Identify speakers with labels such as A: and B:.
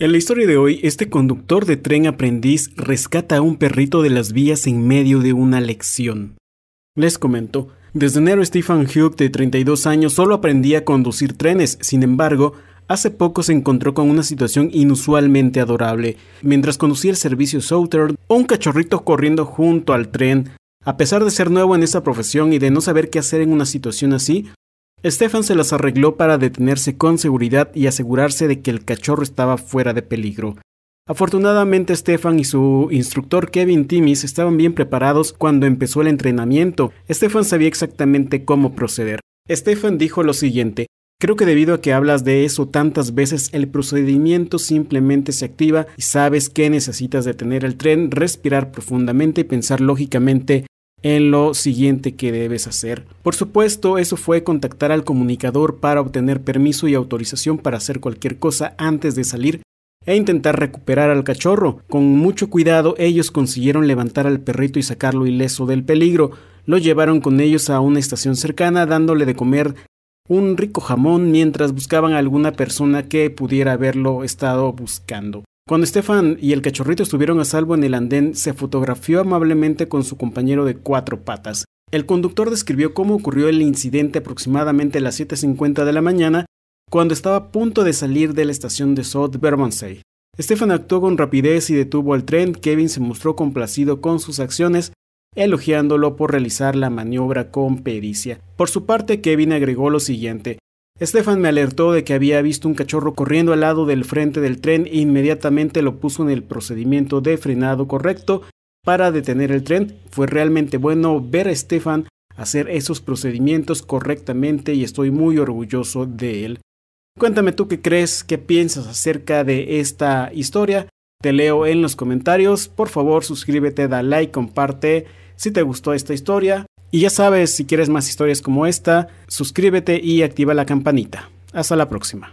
A: En la historia de hoy, este conductor de tren aprendiz rescata a un perrito de las vías en medio de una lección. Les comento, desde enero Stephen Hugh, de 32 años, solo aprendía a conducir trenes, sin embargo, hace poco se encontró con una situación inusualmente adorable. Mientras conducía el servicio Southern, un cachorrito corriendo junto al tren. A pesar de ser nuevo en esta profesión y de no saber qué hacer en una situación así, Stefan se las arregló para detenerse con seguridad y asegurarse de que el cachorro estaba fuera de peligro. Afortunadamente Stefan y su instructor Kevin Timmis estaban bien preparados cuando empezó el entrenamiento. Stefan sabía exactamente cómo proceder. Stefan dijo lo siguiente, creo que debido a que hablas de eso tantas veces el procedimiento simplemente se activa y sabes que necesitas detener el tren, respirar profundamente y pensar lógicamente en lo siguiente que debes hacer. Por supuesto, eso fue contactar al comunicador para obtener permiso y autorización para hacer cualquier cosa antes de salir e intentar recuperar al cachorro. Con mucho cuidado ellos consiguieron levantar al perrito y sacarlo ileso del peligro. Lo llevaron con ellos a una estación cercana dándole de comer un rico jamón mientras buscaban a alguna persona que pudiera haberlo estado buscando. Cuando Stefan y el cachorrito estuvieron a salvo en el andén, se fotografió amablemente con su compañero de cuatro patas. El conductor describió cómo ocurrió el incidente aproximadamente a las 7.50 de la mañana, cuando estaba a punto de salir de la estación de South Bermondsey. Stefan actuó con rapidez y detuvo al tren, Kevin se mostró complacido con sus acciones, elogiándolo por realizar la maniobra con pericia. Por su parte, Kevin agregó lo siguiente, Estefan me alertó de que había visto un cachorro corriendo al lado del frente del tren e inmediatamente lo puso en el procedimiento de frenado correcto para detener el tren. Fue realmente bueno ver a Estefan hacer esos procedimientos correctamente y estoy muy orgulloso de él. Cuéntame tú qué crees, qué piensas acerca de esta historia. Te leo en los comentarios. Por favor, suscríbete, da like, comparte si te gustó esta historia. Y ya sabes, si quieres más historias como esta, suscríbete y activa la campanita. Hasta la próxima.